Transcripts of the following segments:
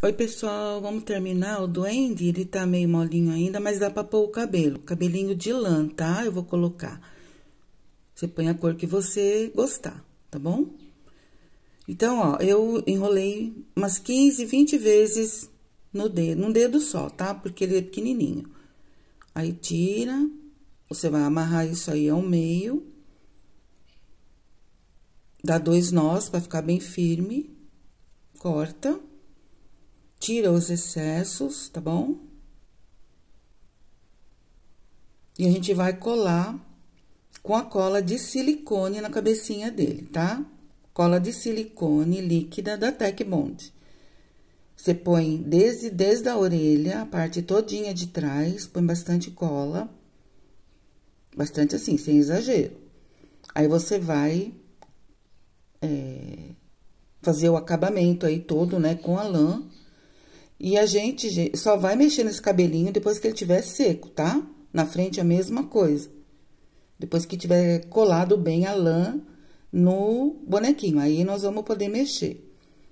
Oi, pessoal, vamos terminar o duende, ele tá meio molinho ainda, mas dá pra pôr o cabelo, cabelinho de lã, tá? Eu vou colocar. Você põe a cor que você gostar, tá bom? Então, ó, eu enrolei umas 15, 20 vezes no dedo, num dedo só, tá? Porque ele é pequenininho. Aí, tira, você vai amarrar isso aí ao meio. Dá dois nós pra ficar bem firme. Corta tira os excessos, tá bom? E a gente vai colar com a cola de silicone na cabecinha dele, tá? Cola de silicone líquida da Tech Bond. Você põe desde, desde a orelha, a parte todinha de trás, põe bastante cola. Bastante assim, sem exagero. Aí você vai é, fazer o acabamento aí todo, né, com a lã. E a gente só vai mexer nesse cabelinho depois que ele tiver seco, tá? Na frente a mesma coisa. Depois que tiver colado bem a lã no bonequinho, aí nós vamos poder mexer.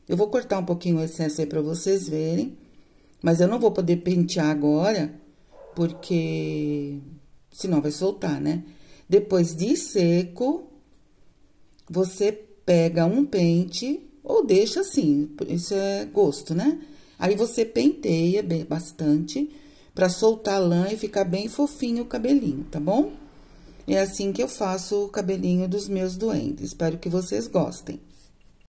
Eu vou cortar um pouquinho o excesso aí para vocês verem, mas eu não vou poder pentear agora, porque senão vai soltar, né? Depois de seco, você pega um pente ou deixa assim, isso é gosto, né? Aí você penteia bem, bastante para soltar a lã e ficar bem fofinho o cabelinho, tá bom? É assim que eu faço o cabelinho dos meus duendes. Espero que vocês gostem.